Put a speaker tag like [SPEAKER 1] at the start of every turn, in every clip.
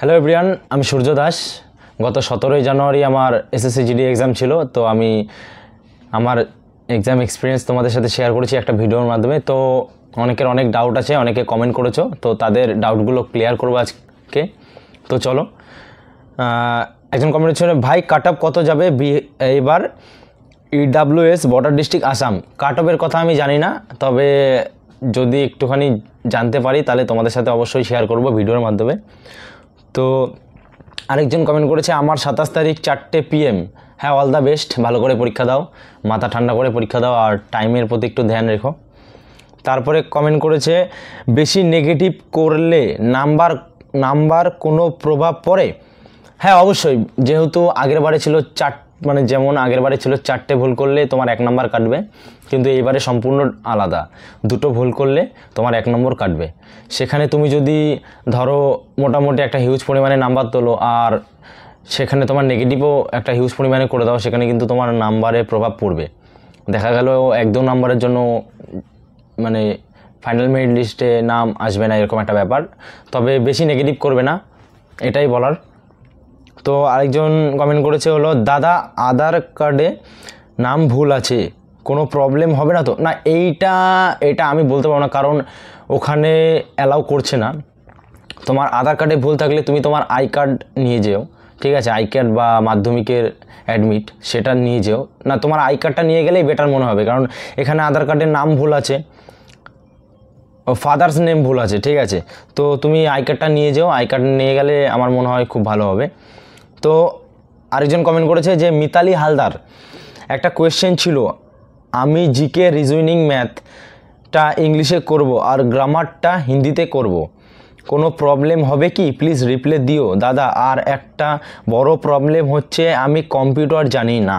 [SPEAKER 1] Hello everyone আমি সূর্য দাস গত সতেরোই জানুয়ারি আমার এসএসসি জিডি এক্সাম ছিল তো আমি আমার এক্সাম এক্সপিরিয়েন্স তোমাদের সাথে শেয়ার করেছি একটা ভিডিওর মাধ্যমে তো অনেকের অনেক ডাউট আছে অনেকে কমেন্ট করেছো তো তাদের ডাউটগুলো ক্লিয়ার করবো আজকে তো চলো একজন কমেন্ট হচ্ছে ভাই কাট কত যাবে বি এইবার EWS border district Assam cut কথা আমি জানি না তবে যদি একটুখানি জানতে পারি তাহলে তোমাদের সাথে অবশ্যই শেয়ার করব ভিডিওর মাধ্যমে তো আরেকজন কমেন্ট করেছে আমার সাতাশ তারিখ চারটে পিএম হ্যাঁ অল দ্য বেস্ট ভালো করে পরীক্ষা দাও মাথা ঠান্ডা করে পরীক্ষা দাও আর টাইমের প্রতি একটু ধ্যান রেখো তারপরে কমেন্ট করেছে বেশি নেগেটিভ করলে নাম্বার নাম্বার কোনো প্রভাব পড়ে হ্যাঁ অবশ্যই যেহেতু আগের বারে ছিল চার মানে যেমন আগের বারে ছিল চারটে ভুল করলে তোমার এক নম্বর কাটবে কিন্তু এবারে সম্পূর্ণ আলাদা দুটো ভুল করলে তোমার এক নম্বর কাটবে সেখানে তুমি যদি ধরো মোটামুটি একটা হিউজ পরিমাণে নাম্বার তোলো আর সেখানে তোমার নেগেটিভও একটা হিউজ পরিমাণে করে দাও সেখানে কিন্তু তোমার নাম্বারে প্রভাব পড়বে দেখা গেল এক দু নম্বরের জন্য মানে ফাইনাল মেরিট লিস্টে নাম আসবে না এরকম একটা ব্যাপার তবে বেশি নেগেটিভ করবে না এটাই বলার তো আরেকজন কমেন্ট করেছে হলো দাদা আধার কার্ডে নাম ভুল আছে কোনো প্রবলেম হবে না তো না এইটা এটা আমি বলতে পারবো না কারণ ওখানে অ্যালাউ করছে না তোমার আধার কার্ডে ভুল থাকলে তুমি তোমার আই কার্ড নিয়ে যেও ঠিক আছে আই কার্ড বা মাধ্যমিকের অ্যাডমিট সেটা নিয়ে যেও না তোমার আই কার্ডটা নিয়ে গেলেই বেটার মনে হবে কারণ এখানে আধার কার্ডের নাম ভুল আছে ও ফাদার্স নেম ভুল আছে ঠিক আছে তো তুমি আই কার্ডটা নিয়ে যেও আই কার্ড নিয়ে গেলে আমার মনে হয় খুব ভালো হবে তো আরেকজন কমেন্ট করেছে যে মিতালি হালদার একটা কোয়েশ্চেন ছিল আমি জিকে রিজুইনিং ম্যাথটা ইংলিশে করব আর গ্রামারটা হিন্দিতে করব। কোনো প্রবলেম হবে কি প্লিজ রিপ্লে দিও দাদা আর একটা বড় প্রবলেম হচ্ছে আমি কম্পিউটার জানি না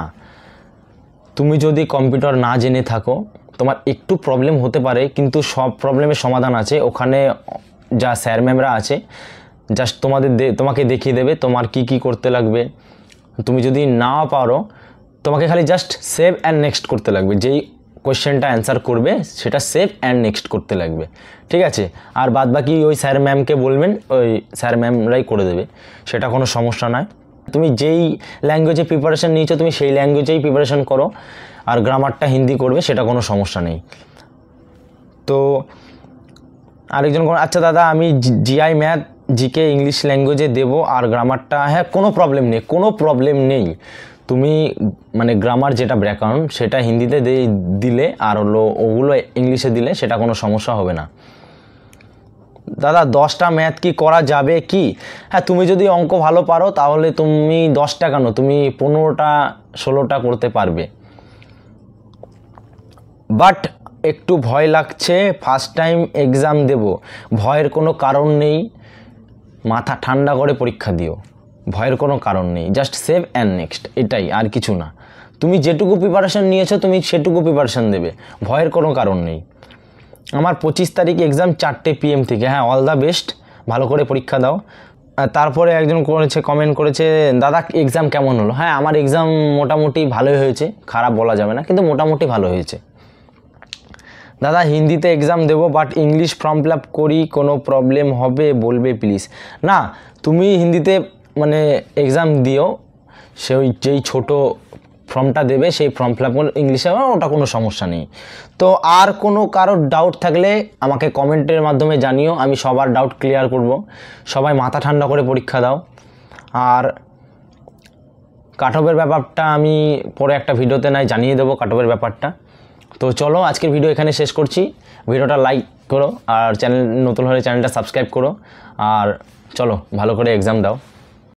[SPEAKER 1] তুমি যদি কম্পিউটার না জেনে থাকো তোমার একটু প্রবলেম হতে পারে কিন্তু সব প্রবলেমের সমাধান আছে ওখানে যা স্যার ম্যামরা আছে জাস্ট তোমাদের তোমাকে দেখিয়ে দেবে তোমার কি কি করতে লাগবে তুমি যদি না পারো তোমাকে খালি জাস্ট সেভ অ্যান্ড নেক্সট করতে লাগবে যেই কোয়েশ্চেনটা অ্যান্সার করবে সেটা সেভ অ্যান্ড নেক্সট করতে লাগবে ঠিক আছে আর বাদ বাকি ওই স্যার ম্যামকে বলবেন ওই স্যার ম্যামরাই করে দেবে সেটা কোনো সমস্যা নয় তুমি যেই ল্যাঙ্গুয়েজে প্রিপারেশান নিয়েছো তুমি সেই ল্যাঙ্গুয়েজেই প্রিপারেশান করো আর গ্রামারটা হিন্দি করবে সেটা কোনো সমস্যা নেই তো আরেকজন আচ্ছা দাদা আমি জিআই ম্যাথ জিকে ইংলিশ ল্যাঙ্গুয়েজে দেবো আর গ্রামারটা হ্যাঁ কোনো প্রবলেম নেই কোনো প্রবলেম নেই তুমি মানে গ্রামার যেটা ব্যাকরণ সেটা হিন্দিতে দিলে আর হলো ওগুলো ইংলিশে দিলে সেটা কোনো সমস্যা হবে না দাদা দশটা ম্যাথ কি করা যাবে কি হ্যাঁ তুমি যদি অঙ্ক ভালো পারো তাহলে তুমি দশটা কেন তুমি পনেরোটা ষোলোটা করতে পারবে বাট একটু ভয় লাগছে ফার্স্ট টাইম এক্সাম দেব ভয়ের কোনো কারণ নেই মাথা ঠান্ডা করে পরীক্ষা দিও ভয়ের কোনো কারণ নেই জাস্ট সেভ অ্যান্ড নেক্সট এটাই আর কিছু না তুমি যেটুকু প্রিপারেশান নিয়েছো তুমি সেটুকু প্রিপারেশান দেবে ভয়ের কোনো কারণ নেই আমার পঁচিশ তারিখ এক্সাম চারটে পিএম থেকে হ্যাঁ অল দ্য বেস্ট ভালো করে পরীক্ষা দাও তারপরে একজন করেছে কমেন্ট করেছে দাদা এক্সাম কেমন হলো হ্যাঁ আমার এক্সাম মোটামুটি ভালোই হয়েছে খারাপ বলা যাবে না কিন্তু মোটামুটি ভালো হয়েছে দাদা হিন্দিতে এক্সাম দেবো but English form fill up করি কোনো প্রবলেম হবে বলবে প্লিজ না তুমি হিন্দিতে মানে এক্সাম দিও সেই যেই ছোটো ফর্মটা দেবে সেই ফর্ম ফিল আপ ইংলিশে ওটা কোনো সমস্যা নেই তো আর কোনো কারোর ডাউট থাকলে আমাকে কমেন্টের মাধ্যমে জানিও আমি সবার ডাউট ক্লিয়ার করব সবাই মাথা ঠান্ডা করে পরীক্ষা দাও আর কাঠবের ব্যাপারটা আমি পরে একটা ভিডিওতে নাই জানিয়ে দেবো কাঠবের ব্যাপারটা তো চলো আজকের ভিডিও এখানে শেষ করছি ভিডিওটা লাইক করো আর চ্যানেল নতুন হলে চ্যানেলটা সাবস্ক্রাইব করো আর চলো ভালো করে এক্সাম দাও